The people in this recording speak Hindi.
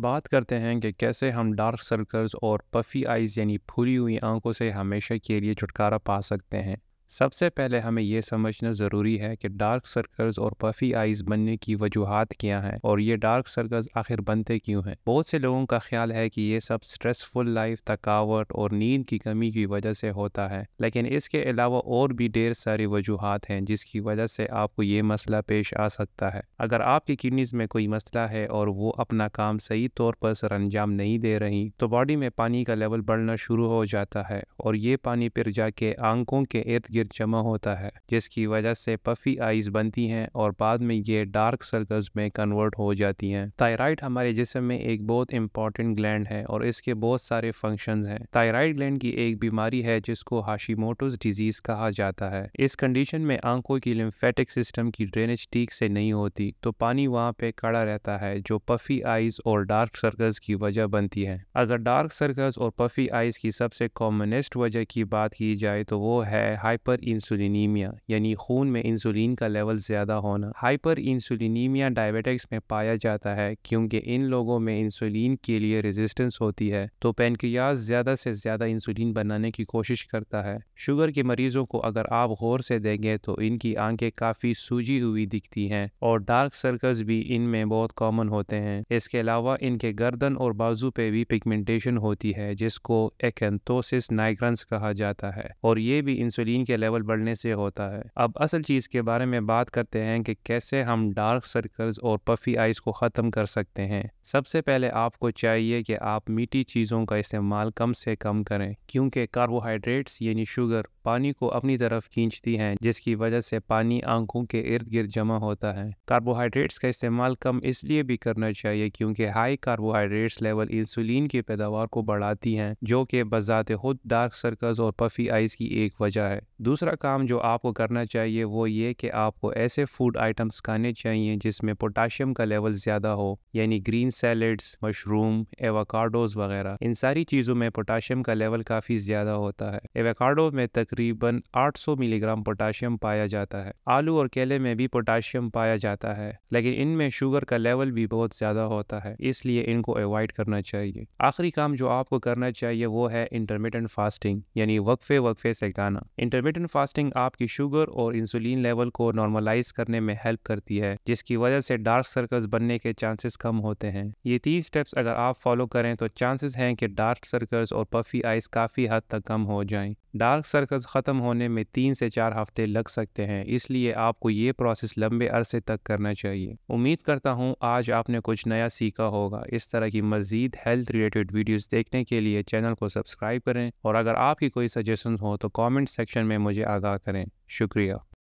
बात करते हैं कि कैसे हम डार्क सर्कल्स और पफ़ी आइज़ यानी फूली हुई आंखों से हमेशा के लिए छुटकारा पा सकते हैं सबसे पहले हमें यह समझना ज़रूरी है कि डार्क सर्कल्स और पफी आइज बनने की वजूहत क्या हैं और ये डार्क सर्कल्स आखिर बनते क्यों हैं बहुत से लोगों का ख्याल है कि ये सब स्ट्रेसफुल लाइफ थकावट और नींद की कमी की वजह से होता है लेकिन इसके अलावा और भी ढेर सारी वजूहत हैं जिसकी वजह से आपको ये मसला पेश आ सकता है अगर आपकी किडनीज़ में कोई मसला है और वो अपना काम सही तौर पर सर अंजाम नहीं दे रही तो बॉडी में पानी का लेवल बढ़ना शुरू हो जाता है और ये पानी फिर जाके आंखों के इर्द गिर्द गिर्द जमा होता है जिसकी वजह से पफी आइज बनती हैं और बाद में ये डार्क सर्कल्स में कन्वर्ट हो जाती हैं थायराइड हमारे जिसम में एक बहुत इंपॉर्टेंट ग्लैंड है और इसके बहुत सारे फंक्शन है थायराइड ग्लैंड की एक बीमारी है जिसको हाशीमोटोज डिजीज कहा जाता है इस कंडीशन में आंखों की लिम्फेटिक सिस्टम की ड्रेनेज ठीक से नहीं होती तो पानी वहाँ पे कड़ा रहता है जो पफी आइज और डार्क सर्कल्स की वजह बनती है अगर डार्क सर्कल्स और पफी आइज की सबसे कॉमनेस्ट वजह की बात की जाए तो वो है हाइप हाइपर इंसुलिनीमिया यानी खून में इंसुलिन का लेवल ज़्यादा होना हाइपर इंसुलिनीमिया डायबिटिक्स में पाया जाता है क्योंकि इन लोगों में इंसुलिन के लिए रेजिस्टेंस होती है तो पेनक्रियाज ज़्यादा से ज़्यादा इंसुलिन बनाने की कोशिश करता है शुगर के मरीजों को अगर आप गौर से देंगे तो इनकी आंखें काफ़ी सूजी हुई दिखती हैं और डार्क सर्कल्स भी इनमें बहुत कॉमन होते हैं इसके अलावा इनके गर्दन और बाजू पे भी पिगमेंटेशन होती है जिसको एकेंथोसिस नाइग्रंस कहा जाता है और ये भी इंसुलिन के के लेवल बढ़ने से होता है अब असल चीज़ के बारे में बात करते हैं कि कैसे हम डार्क सर्कल्स और पफी आइज को ख़त्म कर सकते हैं सबसे पहले आपको चाहिए कि आप मीठी चीज़ों का इस्तेमाल कम से कम करें क्योंकि कार्बोहाइड्रेट्स यानी शुगर पानी को अपनी तरफ खींचती हैं जिसकी वजह से पानी आंखों के इर्द गिर्द जमा होता है कार्बोहाइड्रेट्स का इस्तेमाल कम इसलिए भी करना चाहिए क्योंकि हाई कार्बोहाइड्रेट्स लेवल इंसुलिन की पैदावार को बढ़ाती हैं जो कि बजाते खुद डार्क सर्कल्स और पफी आइज की एक वजह है दूसरा काम जो आपको करना चाहिए वो ये कि आपको ऐसे फूड आइटम्स खाने चाहिए जिसमें पोटाशियम का लेवल ज़्यादा हो यानी ग्रीन सैलड्स मशरूम एवाकार्डोज वगैरह इन सारी चीज़ों में पोटाशियम का लेवल काफ़ी ज़्यादा होता है एवाकार्डो में तकरीबन 800 मिलीग्राम पोटाशियम पाया जाता है आलू और केले में भी पोटाशियम पाया जाता है लेकिन इनमें शुगर का लेवल भी बहुत ज़्यादा होता है इसलिए इनको अवॉइड करना चाहिए आखिरी काम जो आपको करना चाहिए वो है इंटरमीडियंट फास्टिंग यानी वक्फे वक्फे से खाना इंटरमीडियंट इंटरमीडियंट फास्टिंग आपकी शुगर और इंसुलिन लेवल को नॉर्मलाइज करने में हेल्प करती है जिसकी वजह से डार्क सर्कल्स बनने के चांसेस कम होते हैं ये तीन स्टेप्स अगर आप फॉलो करें तो चांसेस हैं कि डार्क सर्कल्स और पफी आइस काफ़ी हद तक कम हो जाएं डार्क सर्कल्स ख़त्म होने में तीन से चार हफ्ते लग सकते हैं इसलिए आपको ये प्रोसेस लंबे अरसे तक करना चाहिए उम्मीद करता हूँ आज आपने कुछ नया सीखा होगा इस तरह की मज़ीद हेल्थ रिलेटेड वीडियोस देखने के लिए चैनल को सब्सक्राइब करें और अगर आपकी कोई सजेशन हो तो कमेंट सेक्शन में मुझे आगाह करें शुक्रिया